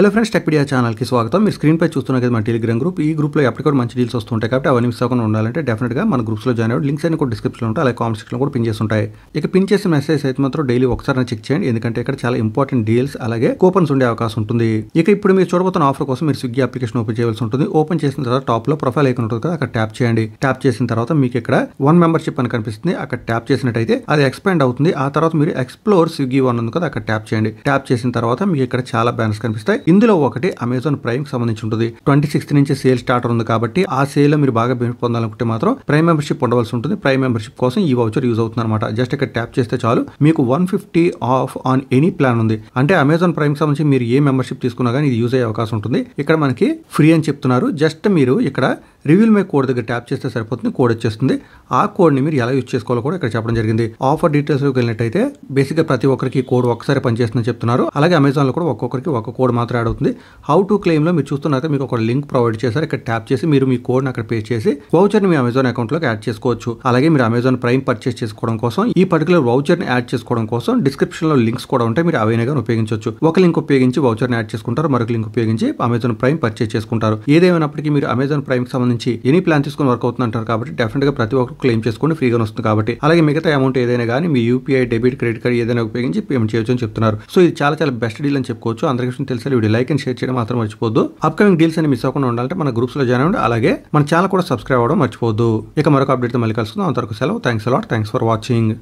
hello friends tech media ఛానల్కి స్వాగతం మీరు స్క్రీన్పై చూస్తున్న కదా మన టెలిగ్రామ్ గ్రూప్ ఈ గ్రూప్లో ఎప్పటికప్పుడు మంచి డీల్స్ వస్తుంటాయి కాబట్టి అవన్నీ మిస్ అవ్వకుండా ఉండాలంటే డెఫినెట్గా మన గ్రూప్స్లో జాయిన్ అవ్వడం లింక్స్ అన్ని కూడా డిస్క్రిప్షన్లో ఉంటాయి అలాగే కామెంట్ సెక్షన్లో కూడా పిన్ చేస్తుంటాయి ఇక పిన్ చేసే మెసేజ్ అయితే మాత్రం డైలీ ఒకసారి చెక్ చేయండి ఎందుకంటే ఇక్కడ చాలా ఇంపార్టెంట్ డీల్స్ అలాగే కూపన్స్ ఉండే అవకాశం ఉంటుంది ఇక ఇప్పుడు మీరు చూడబోతున్న ఆఫర్ కోసం మీరు స్విగ్గీ అప్లికేషన్ ఓపెన్ చేయాల్సి ఉంటుంది ఓపెన్ చేసిన తర్వాత టాప్లో ప్రొఫైల్ ఐకన్ ఉంటుంది కదా అక్కడ ట్యాప్ చేయండి ట్యాప్ చేసిన తర్వాత మీకు ఇక్కడ వన్ మెంబర్షిప్ అని కనిపిస్తుంది అక్కడ ట్యాప్ చేసినట్టయితే అది ఎక్స్పాండ్ అవుతుంది ఆ తర్వాత మీరు ఎక్స్ప్లోర్ స్విగ్గీ వన్ ఉంది కదా అక్కడ ట్యాప్ చేయండి ట్యాప్ చేసిన తర్వాత మీకు ఇక్కడ చాలా బ్యానర్స్ కనిపిస్తాయి ఇందులో ఒకటి అమెజాన్ ప్రైమ్ సంబంధించి ఉంటుంది ట్వంటీ సిక్స్త్ నుంచి సేల్ స్టార్ట్ ఉంది కాబట్టి ఆ లో మీరు బాగా బెనిఫిట్ పొందాలనుకుంటే మాత్రం ప్రైమ్ మెంబర్షిప్ ఉండవలసి ఉంటుంది ప్రైమ్ మెంబర్షిప్ కోసం ఈ వౌచర్ యూజ్ అవుతుంది అనమాట జస్ట్ ఇక్కడ ట్యాప్ చేస్తే చాలు మీకు one fifty off on any plan ఉంది అంటే అమెజాన్ ప్రైమ్ సంబంధించి మీరు ఏ మెంబర్షిప్ తీసుకున్నా కానీ ఇది యూజ్ అయ్యే అవకాశం ఉంటుంది ఇక్కడ మనకి ఫ్రీ అని చెప్తున్నారు జస్ట్ మీరు ఇక్కడ రివ్యూల్ మై కోడ్ దగ్గర ట్యాప్ చేస్తే సరిపోతుంది కోడ్ వచ్చేస్తుంది ఆ కోడ్ని మీరు ఎలా యూజ్ చేసుకోవాలో కూడా ఇక్కడ చెప్పడం జరిగింది ఆఫర్ డీటెయిల్స్ వెళ్ళినట్టయితే బేసిక్గా ప్రతి ఒక్కరికి కోడ్ ఒకసారి పనిచేస్తుందని చెప్తున్నారు అలాగే అమెజాన్ లో కూడా ఒక్కొక్కరికి ఒక కోడ్ మాత్రం యాడ్ అవుతుంది హౌ టు క్లెయిమ్ లో మీరు చూస్తున్నారైతే మీకు ఒక లింక్ ప్రొవైడ్ చేశారు ఇక్కడ ట్యాప్ చేసి మీరు మీ కోడ్ అక్కడ పే చేసి వౌచర్ మీ అమెజాన్ అకౌంట్ లో యాడ్ చేసుకోవచ్చు అలాగే మీరు అమెజాన్ ప్రైమ్ పర్చేస్ చేసుకోవడం కోసం ఈ పర్టికులర్ ని యాడ్ చేసుకోవడం కోసం డిస్క్రిప్షన్ లో లింక్స్ కూడా ఉంటాయి మీరు అవైనగా ఉపయోగించవచ్చు ఒక లింక్ ఉపయోగించి వౌచర్ ని యాడ్ చేసుకుంటారు మరొక లింక్ ఉపయోగించి అమెజాన్ ప్రైమ్ పర్చేస్ చేసుకుంటారు ఏదేమైనప్పటికీ మీరు అమెజాన్ ప్రైమ్ నుంచి ఎనీ ప్లాన్ తీసుకుని వర్క్ అవుతుంది అంటారు కాబట్టి డెఫినెట్ గా ప్రతి ఒక్కరు క్లెయిమ్ చేసుకుని ఫ్రీగా వస్తుంది కాబట్టి అలాగే మిగతా అమౌంట్ ఏదైనా కానీ మీ యూపీఐ డెబిట్ క్రెడిట్ కార్డ్ ఏదైనా ఉపయోగించి పేమెంట్ చేయొచ్చు అని చెప్తున్నారు సో ఇది చాలా చాలా బెస్ట్ డీల్ అని చెప్పుకోవచ్చు అందరికీ తెలిసే వీడియో లైక్ అండ్ షేర్ చేయడం మాత్రం మర్చిపోద్దు అప్కమింగ్ డీల్స్ అని మిస్ అవ్వకుండా ఉండాలంటే మన గ్రూప్స్ లో జాయిన్ అవ్వండి అలాగే మన ఛానల్ కూడా సబ్స్క్రైబ్ అవ్వడం మర్చిపోదు ఇక మరొక అప్డేట్ మళ్ళీ కలుసుకుందాం అంతవరకు సెలవు thanks a lot thanks for watching